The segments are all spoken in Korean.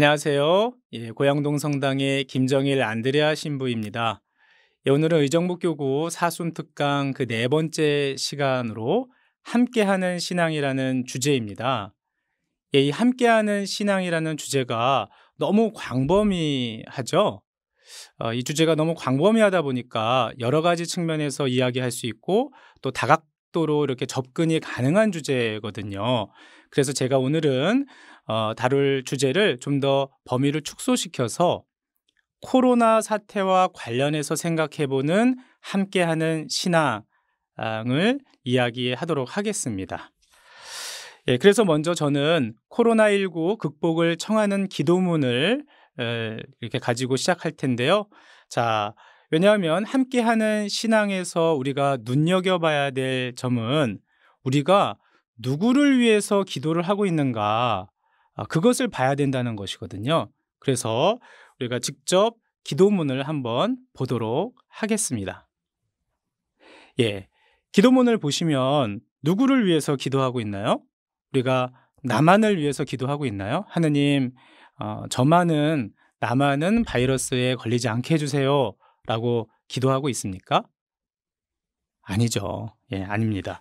안녕하세요. 예, 고양동 성당의 김정일 안드레아 신부입니다. 예, 오늘은 의정부교구 사순 특강 그 네 번째 시간으로 함께하는 신앙이라는 주제입니다. 예, 이 함께하는 신앙이라는 주제가 너무 광범위하죠. 어, 이 주제가 너무 광범위하다 보니까 여러 가지 측면에서 이야기할 수 있고 또 다각도로 이렇게 접근이 가능한 주제거든요. 그래서 제가 오늘은 어, 다룰 주제를 좀 더 범위를 축소시켜서 코로나 사태와 관련해서 생각해보는 함께하는 신앙을 이야기하도록 하겠습니다. 예, 그래서 먼저 저는 코로나19 극복을 청하는 기도문을 이렇게 가지고 시작할 텐데요. 자, 왜냐하면 함께하는 신앙에서 우리가 눈여겨봐야 될 점은 우리가 누구를 위해서 기도를 하고 있는가, 아, 그것을 봐야 된다는 것이거든요. 그래서 우리가 직접 기도문을 한번 보도록 하겠습니다. 예. 기도문을 보시면 누구를 위해서 기도하고 있나요? 우리가 나만을 위해서 기도하고 있나요? 하느님, 어, 저만은 나만은 바이러스에 걸리지 않게 해주세요. 라고 기도하고 있습니까? 아니죠. 예, 아닙니다.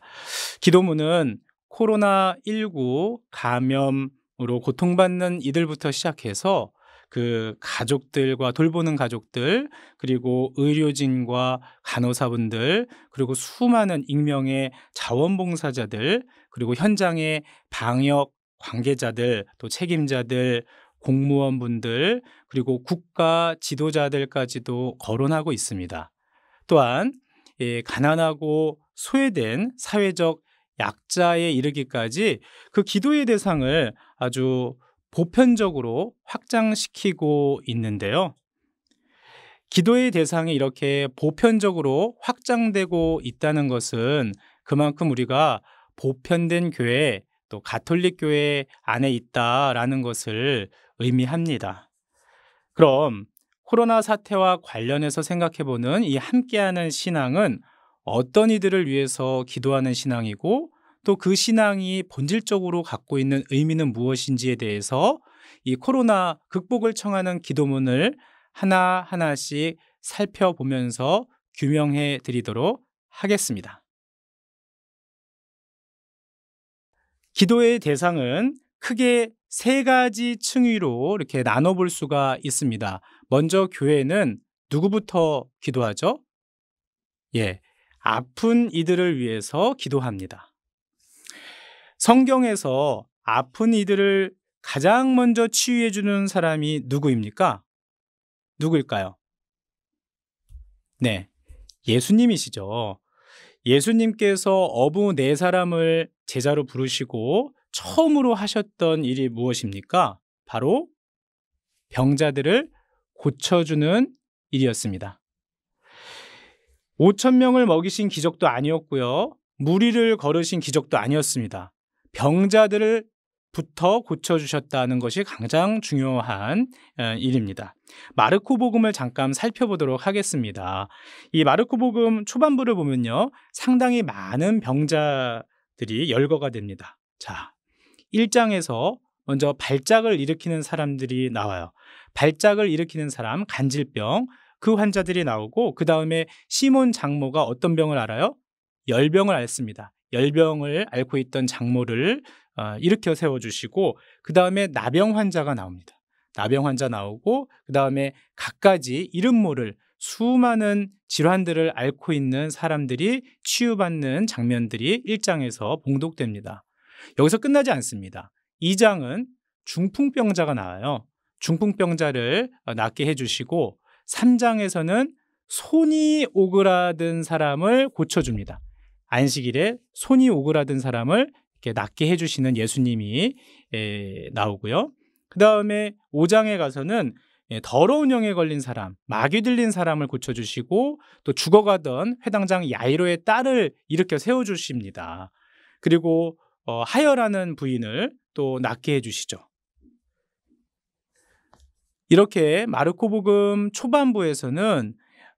기도문은 코로나19 감염 으로 고통받는 이들부터 시작해서 그 가족들과 돌보는 가족들 그리고 의료진과 간호사분들 그리고 수많은 익명의 자원봉사자들 그리고 현장의 방역 관계자들 또 책임자들 공무원분들 그리고 국가 지도자들까지도 거론하고 있습니다. 또한 예, 가난하고 소외된 사회적 약자에 이르기까지 그 기도의 대상을 아주 보편적으로 확장시키고 있는데요. 기도의 대상이 이렇게 보편적으로 확장되고 있다는 것은 그만큼 우리가 보편된 교회 또 가톨릭 교회 안에 있다라는 것을 의미합니다. 그럼 코로나 사태와 관련해서 생각해 보는 이 함께하는 신앙은 어떤 이들을 위해서 기도하는 신앙이고 또그 신앙이 본질적으로 갖고 있는 의미는 무엇인지에 대해서 이 코로나 극복을 청하는 기도문을 하나하나씩 살펴보면서 규명해 드리도록 하겠습니다. 기도의 대상은 크게 세 가지 층위로 이렇게 나눠볼 수가 있습니다. 먼저 교회는 누구부터 기도하죠? 예. 아픈 이들을 위해서 기도합니다. 성경에서 아픈 이들을 가장 먼저 치유해 주는 사람이 누구입니까? 누구일까요? 네. 예수님이시죠. 예수님께서 어부 네 사람을 제자로 부르시고 처음으로 하셨던 일이 무엇입니까? 바로 병자들을 고쳐주는 일이었습니다. 5천 명을 먹이신 기적도 아니었고요. 무리를 걸으신 기적도 아니었습니다. 병자들을 부터 고쳐주셨다는 것이 가장 중요한 어, 일입니다. 마르코 복음을 잠깐 살펴보도록 하겠습니다. 이 마르코 복음 초반부를 보면요. 상당히 많은 병자들이 열거가 됩니다. 자, 1장에서 먼저 발작을 일으키는 사람들이 나와요. 발작을 일으키는 사람, 간질병, 그 환자들이 나오고, 그 다음에 시몬 장모가 어떤 병을 알아요? 열병을 앓습니다. 열병을 앓고 있던 장모를 어, 일으켜 세워주시고 그 다음에 나병 환자가 나옵니다. 나병 환자 나오고 그 다음에 갖가지 이름 모를 수많은 질환들을 앓고 있는 사람들이 치유받는 장면들이 1장에서 봉독됩니다. 여기서 끝나지 않습니다. 2장은 중풍병자가 나와요. 중풍병자를 어, 낫게 해주시고 3장에서는 손이 오그라든 사람을 고쳐줍니다. 안식일에 손이 오그라든 사람을 이렇게 낫게 해주시는 예수님이 에, 나오고요. 그 다음에 5장에 가서는 예, 더러운 영에 걸린 사람, 마귀 들린 사람을 고쳐주시고 또 죽어가던 회당장 야이로의 딸을 일으켜 세워주십니다. 그리고 어, 하열하는 부인을 또 낫게 해주시죠. 이렇게 마르코복음 초반부에서는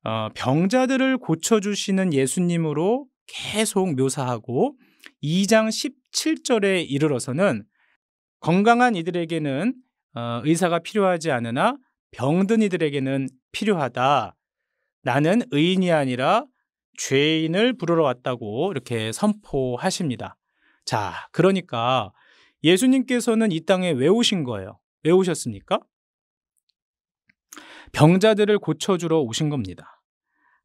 어, 병자들을 고쳐주시는 예수님으로 계속 묘사하고 2장 17절에 이르러서는 건강한 이들에게는 어, 의사가 필요하지 않으나 병든 이들에게는 필요하다. 나는 의인이 아니라 죄인을 부르러 왔다고 이렇게 선포하십니다. 자, 그러니까 예수님께서는 이 땅에 왜 오신 거예요? 왜 오셨습니까? 병자들을 고쳐주러 오신 겁니다.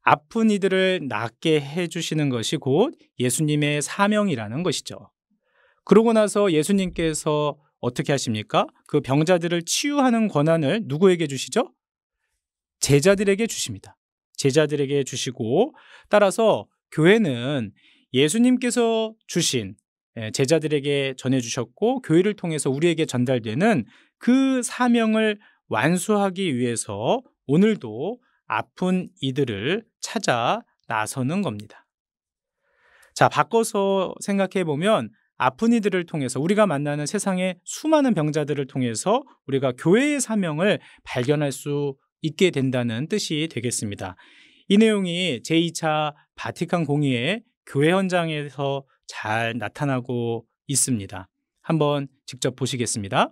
아픈 이들을 낫게 해주시는 것이 곧 예수님의 사명이라는 것이죠. 그러고 나서 예수님께서 어떻게 하십니까? 그 병자들을 치유하는 권한을 누구에게 주시죠? 제자들에게 주십니다. 제자들에게 주시고 따라서 교회는 예수님께서 주신 예, 제자들에게 전해주셨고 교회를 통해서 우리에게 전달되는 그 사명을 완수하기 위해서 오늘도 아픈 이들을 찾아 나서는 겁니다. 자, 바꿔서 생각해 보면 아픈 이들을 통해서 우리가 만나는 세상의 수많은 병자들을 통해서 우리가 교회의 사명을 발견할 수 있게 된다는 뜻이 되겠습니다. 이 내용이 제2차 바티칸 공의의 교회 현장에서 잘 나타나고 있습니다. 한번 직접 보시겠습니다.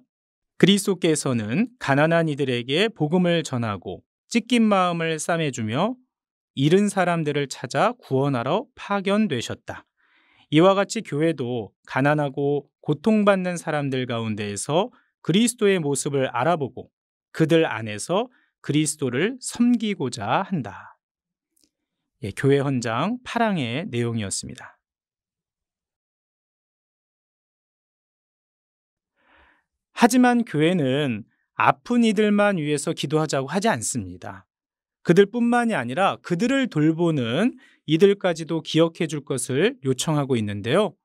그리스도께서는 가난한 이들에게 복음을 전하고 찢긴 마음을 싸매주며 잃은 사람들을 찾아 구원하러 파견되셨다. 이와 같이 교회도 가난하고 고통받는 사람들 가운데에서 그리스도의 모습을 알아보고 그들 안에서 그리스도를 섬기고자 한다. 예, 교회 헌장 8항의 내용이었습니다. 하지만 교회는 아픈 이들만 위해서 기도하자고 하지 않습니다. 그들뿐만이 아니라 그들을 돌보는 이들까지도 기억해 줄 것을 요청하고 있는데요.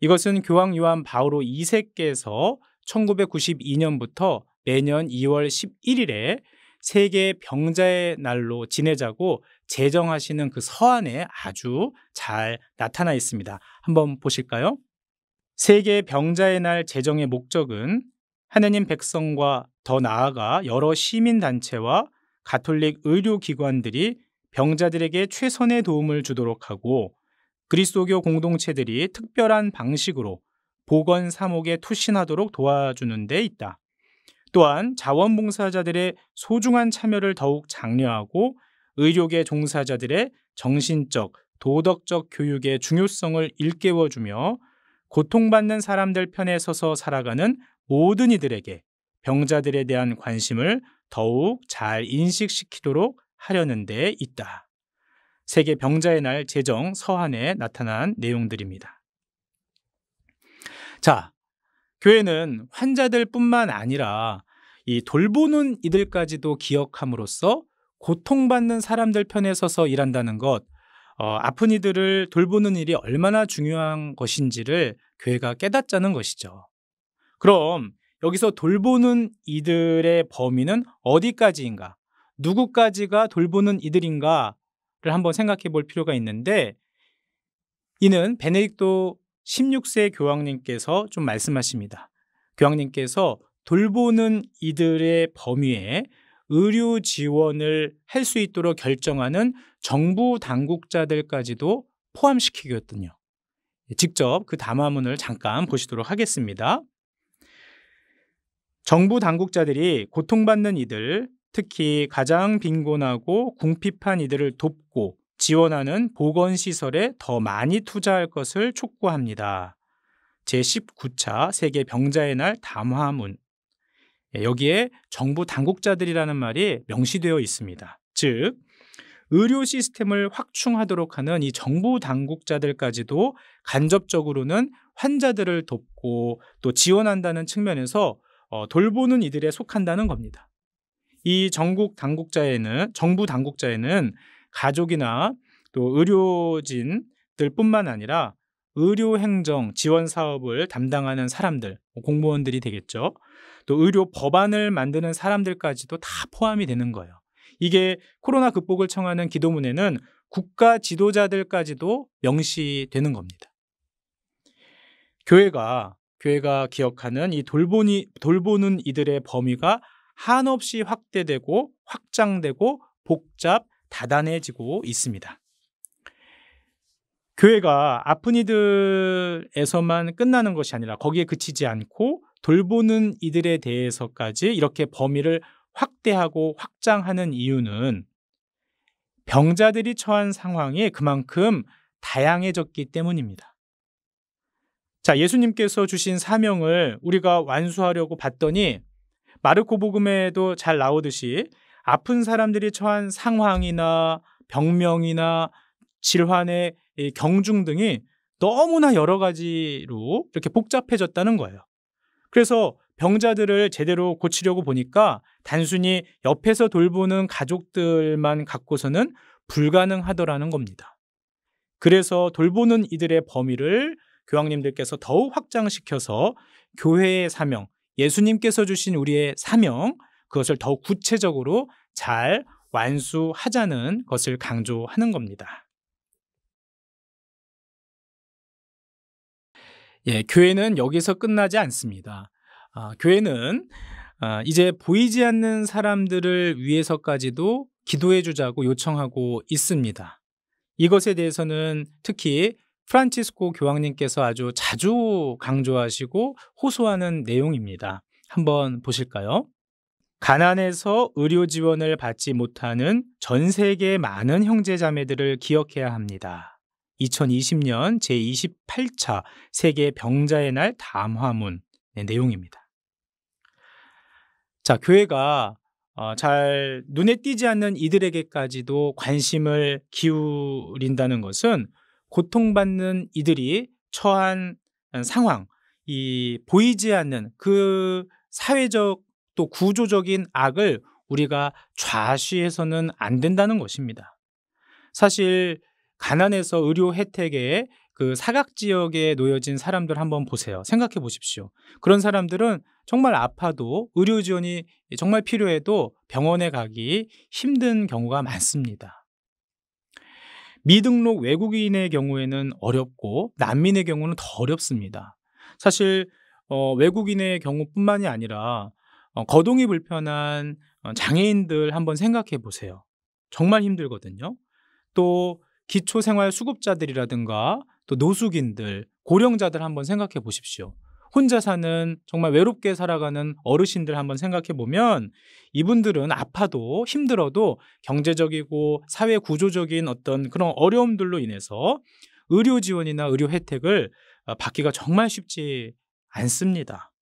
이것은 교황 요한 바오로 2세께서 1992년부터 매년 2월 11일에 세계 병자의 날로 지내자고 제정하시는 그 서한에 아주 잘 나타나 있습니다. 한번 보실까요? 세계 병자의 날 제정의 목적은 하느님 백성과 더 나아가 여러 시민단체와 가톨릭 의료기관들이 병자들에게 최선의 도움을 주도록 하고 그리스도교 공동체들이 특별한 방식으로 보건 사목에 투신하도록 도와주는 데 있다. 또한 자원봉사자들의 소중한 참여를 더욱 장려하고 의료계 종사자들의 정신적, 도덕적 교육의 중요성을 일깨워주며 고통받는 사람들 편에 서서 살아가는 모든 이들에게 병자들에 대한 관심을 더욱 잘 인식시키도록 하려는 데 있다. 세계 병자의 날 제정 서한에 나타난 내용들입니다. 자, 교회는 환자들뿐만 아니라 이 돌보는 이들까지도 기억함으로써 고통받는 사람들 편에 서서 일한다는 것, 어, 아픈 이들을 돌보는 일이 얼마나 중요한 것인지를 교회가 깨닫자는 것이죠. 그럼 여기서 돌보는 이들의 범위는 어디까지인가? 누구까지가 돌보는 이들인가를 한번 생각해 볼 필요가 있는데 이는 베네딕도 16세 교황님께서 좀 말씀하십니다. 교황님께서 돌보는 이들의 범위에 의료 지원을 할 수 있도록 결정하는 정부 당국자들까지도 포함시키기였군요. 예, 직접 그 담화문을 잠깐 보시도록 하겠습니다. 정부 당국자들이 고통받는 이들, 특히 가장 빈곤하고 궁핍한 이들을 돕고 지원하는 보건시설에 더 많이 투자할 것을 촉구합니다. 제19차 세계 병자의 날 담화문. 예, 여기에 정부 당국자들이라는 말이 명시되어 있습니다. 즉, 의료 시스템을 확충하도록 하는 이 정부 당국자들까지도 간접적으로는 환자들을 돕고 또 지원한다는 측면에서 어, 돌보는 이들에 속한다는 겁니다. 이 전국 당국자에는 정부 당국자에는 가족이나 또 의료진들뿐만 아니라 의료 행정 지원 사업을 담당하는 사람들, 뭐 공무원들이 되겠죠. 또 의료 법안을 만드는 사람들까지도 다 포함이 되는 거예요. 이게 코로나 극복을 청하는 기도문에는 국가 지도자들까지도 명시되는 겁니다. 교회가 교회가 기억하는 이 돌보니, 돌보는 이들의 범위가 한없이 확대되고 확장되고 복잡, 다단해지고 있습니다. 교회가 아픈 이들에서만 끝나는 것이 아니라 거기에 그치지 않고 돌보는 이들에 대해서까지 이렇게 범위를 확대하고 확장하는 이유는 병자들이 처한 상황이 그만큼 다양해졌기 때문입니다. 자, 예수님께서 주신 사명을 우리가 완수하려고 봤더니 마르코 복음에도 잘 나오듯이 아픈 사람들이 처한 상황이나 병명이나 질환의 경중 등이 너무나 여러 가지로 이렇게 복잡해졌다는 거예요. 그래서 병자들을 제대로 고치려고 보니까 단순히 옆에서 돌보는 가족들만 갖고서는 불가능하더라는 겁니다. 그래서 돌보는 이들의 범위를 교황님들께서 더욱 확장시켜서 교회의 사명, 예수님께서 주신 우리의 사명, 그것을 더욱 구체적으로 잘 완수하자는 것을 강조하는 겁니다. 예, 교회는 여기서 끝나지 않습니다. 아, 교회는 아, 이제 보이지 않는 사람들을 위해서까지도 기도해 주자고 요청하고 있습니다. 이것에 대해서는 특히 프란치스코 교황님께서 아주 자주 강조하시고 호소하는 내용입니다. 한번 보실까요? 가난에서 의료 지원을 받지 못하는 전 세계 많은 형제자매들을 기억해야 합니다. 2020년 제28차 세계 병자의 날 담화문 의 네, 내용입니다. 자, 교회가 어, 잘 눈에 띄지 않는 이들에게까지도 관심을 기울인다는 것은 고통받는 이들이 처한 어, 상황, 이 보이지 않는 그 사회적 또 구조적인 악을 우리가 좌시해서는 안 된다는 것입니다. 사실 가난에서 의료 혜택에 그 사각 지역에 놓여진 사람들 한번 보세요. 생각해 보십시오. 그런 사람들은 정말 아파도 의료 지원이 정말 필요해도 병원에 가기 힘든 경우가 많습니다. 미등록 외국인의 경우에는 어렵고 난민의 경우는 더 어렵습니다. 사실 어, 외국인의 경우뿐만이 아니라 어, 거동이 불편한 어, 장애인들 한번 생각해 보세요. 정말 힘들거든요. 또 기초생활 수급자들이라든가 또 노숙인들, 고령자들 한번 생각해 보십시오. 혼자 사는 정말 외롭게 살아가는 어르신들 한번 생각해 보면 이분들은 아파도 힘들어도 경제적이고 사회 구조적인 어떤 그런 어려움들로 인해서 의료 지원이나 의료 혜택을 어, 받기가 정말 쉽지 않습니다.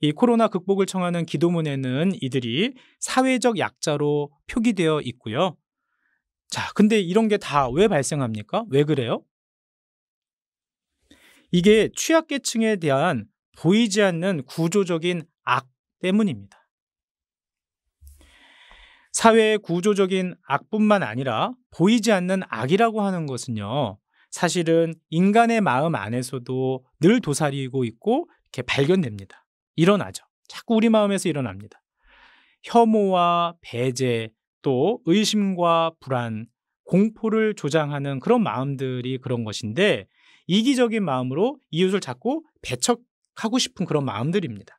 이 코로나 극복을 청하는 기도문에는 이들이 사회적 약자로 표기되어 있고요. 자, 근데 이런 게 다 왜 발생합니까? 왜 그래요? 이게 취약계층에 대한 보이지 않는 구조적인 악 때문입니다. 사회의 구조적인 악뿐만 아니라 보이지 않는 악이라고 하는 것은요, 사실은 인간의 마음 안에서도 늘 도사리고 있고 이렇게 발견됩니다. 일어나죠. 자꾸 우리 마음에서 일어납니다. 혐오와 배제, 또 의심과 불안, 공포를 조장하는 그런 마음들이 그런 것인데 이기적인 마음으로 이웃을 자꾸 배척 하고 싶은 그런 마음들입니다.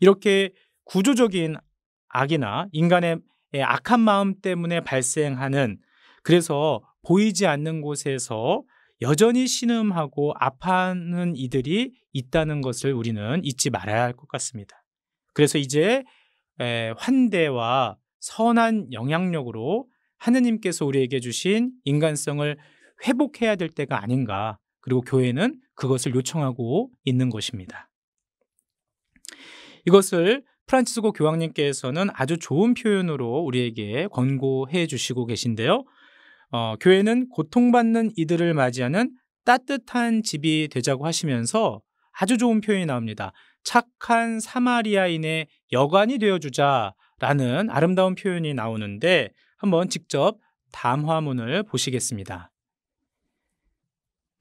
이렇게 구조적인 악이나 인간의 악한 마음 때문에 발생하는 그래서 보이지 않는 곳에서 여전히 신음하고 아파하는 이들이 있다는 것을 우리는 잊지 말아야 할 것 같습니다. 그래서 이제 환대와 선한 영향력으로 하느님께서 우리에게 주신 인간성을 회복해야 될 때가 아닌가. 그리고 교회는 그것을 요청하고 있는 것입니다. 이것을 프란치스코 교황님께서는 아주 좋은 표현으로 우리에게 권고해 주시고 계신데요. 어, 교회는 고통받는 이들을 맞이하는 따뜻한 집이 되자고 하시면서 아주 좋은 표현이 나옵니다. 착한 사마리아인의 여관이 되어주자라는 아름다운 표현이 나오는데 한번 직접 담화문을 보시겠습니다.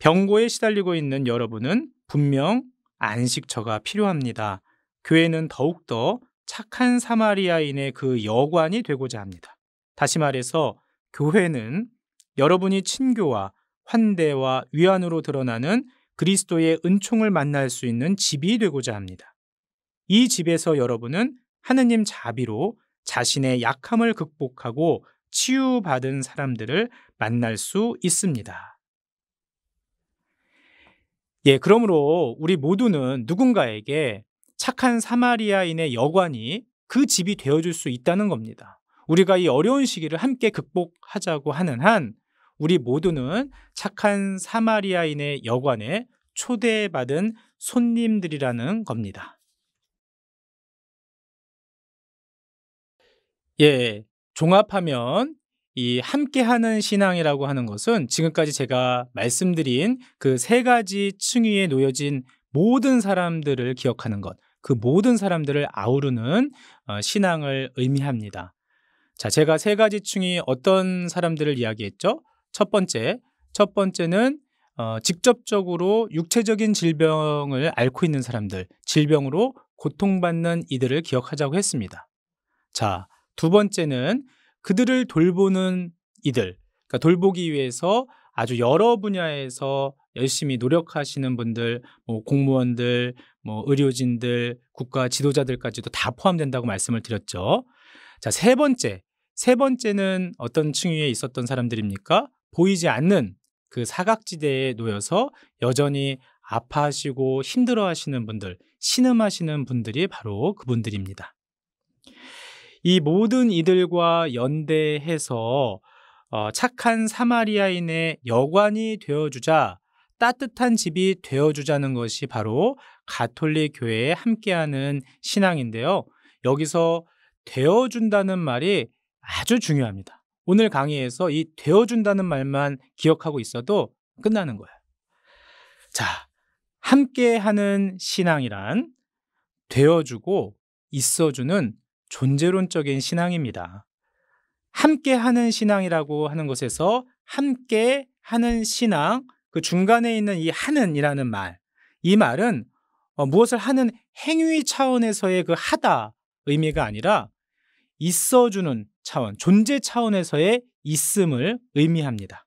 병고에 시달리고 있는 여러분은 분명 안식처가 필요합니다. 교회는 더욱더 착한 사마리아인의 그 여관이 되고자 합니다. 다시 말해서 교회는 여러분이 친교와 환대와 위안으로 드러나는 그리스도의 은총을 만날 수 있는 집이 되고자 합니다. 이 집에서 여러분은 하느님 자비로 자신의 약함을 극복하고 치유받은 사람들을 만날 수 있습니다. 예, 그러므로 우리 모두는 누군가에게 착한 사마리아인의 여관이 그 집이 되어줄 수 있다는 겁니다. 우리가 이 어려운 시기를 함께 극복하자고 하는 한 우리 모두는 착한 사마리아인의 여관에 초대받은 손님들이라는 겁니다. 예, 종합하면 이 함께하는 신앙이라고 하는 것은 지금까지 제가 말씀드린 그 세 가지 층위에 놓여진 모든 사람들을 기억하는 것, 그 모든 사람들을 아우르는 어, 신앙을 의미합니다. 자, 제가 세 가지 층이 어떤 사람들을 이야기했죠? 첫 번째, 첫 번째는 어, 직접적으로 육체적인 질병을 앓고 있는 사람들, 질병으로 고통받는 이들을 기억하자고 했습니다. 자, 두 번째는 그들을 돌보는 이들, 그러니까 돌보기 위해서 아주 여러 분야에서 열심히 노력하시는 분들, 뭐 공무원들, 뭐 의료진들, 국가 지도자들까지도 다 포함된다고 말씀을 드렸죠. 자, 세 번째. 세 번째는 어떤 층위에 있었던 사람들입니까? 보이지 않는 그 사각지대에 놓여서 여전히 아파하시고 힘들어 하시는 분들, 신음하시는 분들이 바로 그분들입니다. 이 모든 이들과 연대해서 어, 착한 사마리아인의 여관이 되어주자 따뜻한 집이 되어주자는 것이 바로 가톨릭 교회에 함께하는 신앙인데요. 여기서 되어준다는 말이 아주 중요합니다. 오늘 강의에서 이 되어준다는 말만 기억하고 있어도 끝나는 거예요. 자, 함께하는 신앙이란 되어주고 있어주는 존재론적인 신앙입니다. 함께 하는 신앙이라고 하는 것에서 함께 하는 신앙, 그 중간에 있는 이 하는이라는 말, 이 말은 어, 무엇을 하는 행위 차원에서의 그 하다 의미가 아니라 있어주는 차원, 존재 차원에서의 있음을 의미합니다.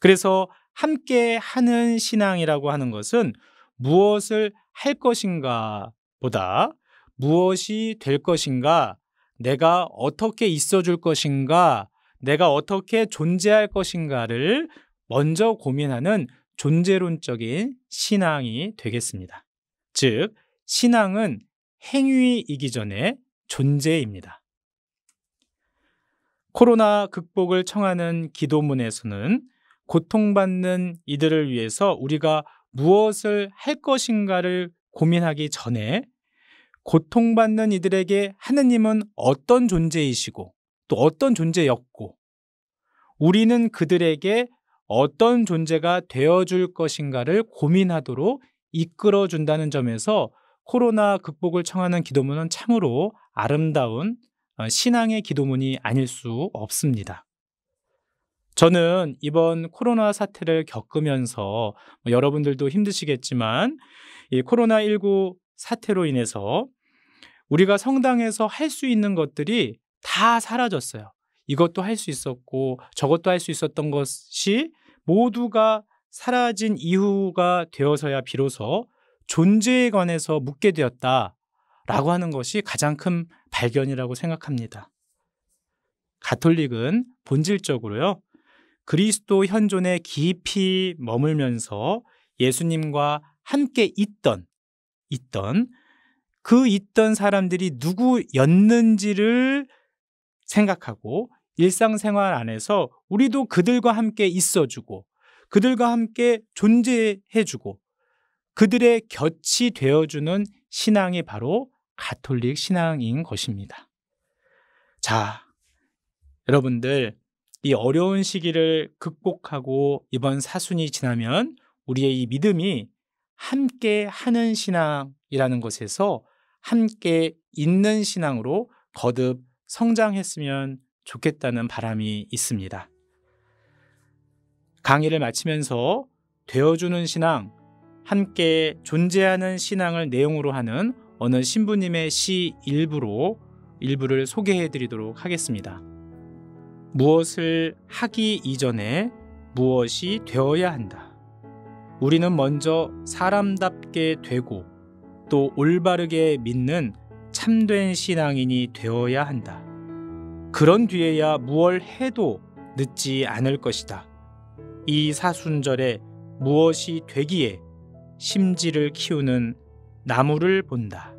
그래서 함께 하는 신앙이라고 하는 것은 무엇을 할 것인가 보다 무엇이 될 것인가, 내가 어떻게 있어 줄 것인가, 내가 어떻게 존재할 것인가를 먼저 고민하는 존재론적인 신앙이 되겠습니다. 즉, 신앙은 행위이기 전에 존재입니다. 코로나 극복을 청하는 기도문에서는 고통받는 이들을 위해서 우리가 무엇을 할 것인가를 고민하기 전에 고통받는 이들에게 하느님은 어떤 존재이시고 또 어떤 존재였고 우리는 그들에게 어떤 존재가 되어줄 것인가를 고민하도록 이끌어준다는 점에서 코로나 극복을 청하는 기도문은 참으로 아름다운 어, 신앙의 기도문이 아닐 수 없습니다. 저는 이번 코로나 사태를 겪으면서 뭐 여러분들도 힘드시겠지만 이 코로나19 사태로 인해서 우리가 성당에서 할 수 있는 것들이 다 사라졌어요. 이것도 할 수 있었고 저것도 할 수 있었던 것이 모두가 사라진 이후가 되어서야 비로소 존재에 관해서 묻게 되었다라고 하는 것이 가장 큰 발견이라고 생각합니다. 가톨릭은 본질적으로요. 그리스도 현존에 깊이 머물면서 예수님과 함께 있던 있던 그 있던 사람들이 누구였는지를 생각하고 일상생활 안에서 우리도 그들과 함께 있어주고 그들과 함께 존재해주고 그들의 곁이 되어주는 신앙이 바로 가톨릭 신앙인 것입니다. 자, 여러분들, 이 어려운 시기를 극복하고 이번 사순이 지나면 우리의 이 믿음이 함께 하는 신앙이라는 것에서 함께 있는 신앙으로 거듭 성장했으면 좋겠다는 바람이 있습니다. 강의를 마치면서 되어주는 신앙, 함께 존재하는 신앙을 내용으로 하는 어느 신부님의 시 일부로 일부를 소개해 드리도록 하겠습니다. 무엇을 하기 이전에 무엇이 되어야 한다. 우리는 먼저 사람답게 되고 또 올바르게 믿는 참된 신앙인이 되어야 한다. 그런 뒤에야 무얼 해도 늦지 않을 것이다. 이 사순절에 무엇이 되기에 심지를 키우는 나무를 본다.